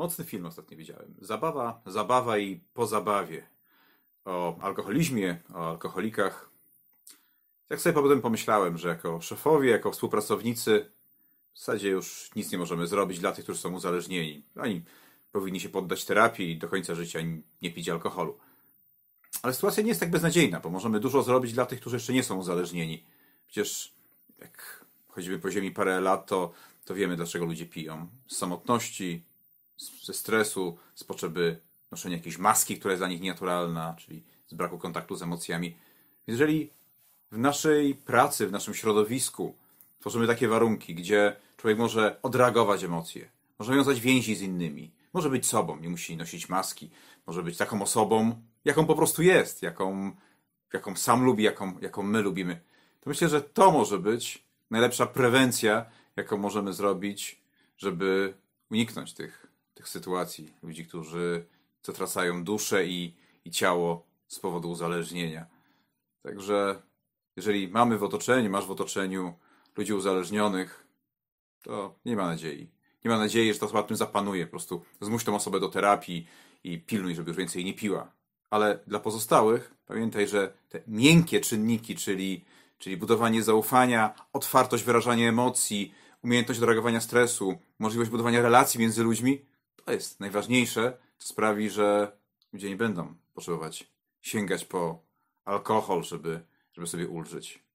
Mocny film ostatnio widziałem. Zabawa, zabawa i po zabawie. O alkoholizmie, o alkoholikach. Jak sobie potem pomyślałem, że jako szefowie, jako współpracownicy w zasadzie już nic nie możemy zrobić dla tych, którzy są uzależnieni. Oni powinni się poddać terapii i do końca życia nie pić alkoholu. Ale sytuacja nie jest tak beznadziejna, bo możemy dużo zrobić dla tych, którzy jeszcze nie są uzależnieni. Przecież jak chodzimy po ziemi parę lat, to, to wiemy, dlaczego ludzie piją. Z samotności, ze stresu, z potrzeby noszenia jakiejś maski, która jest dla nich nienaturalna, czyli z braku kontaktu z emocjami. Jeżeli w naszej pracy, w naszym środowisku tworzymy takie warunki, gdzie człowiek może odreagować emocje, może wiązać więzi z innymi, może być sobą, nie musi nosić maski, może być taką osobą, jaką po prostu jest, jaką, jaką sam lubi, jaką, jaką my lubimy, to myślę, że to może być najlepsza prewencja, jaką możemy zrobić, żeby uniknąć tych tych sytuacji, ludzi, którzy zatracają duszę i, i ciało z powodu uzależnienia. Także jeżeli mamy w otoczeniu, masz w otoczeniu ludzi uzależnionych, to nie ma nadziei. Nie ma nadziei, że ta osoba tym zapanuje. Po prostu zmuś tą osobę do terapii i pilnuj, żeby już więcej nie piła. Ale dla pozostałych pamiętaj, że te miękkie czynniki, czyli, czyli budowanie zaufania, otwartość wyrażania emocji, umiejętność odreagowania stresu, możliwość budowania relacji między ludźmi, to jest najważniejsze, co sprawi, że ludzie nie będą potrzebować sięgać po alkohol, żeby, żeby sobie ulżyć.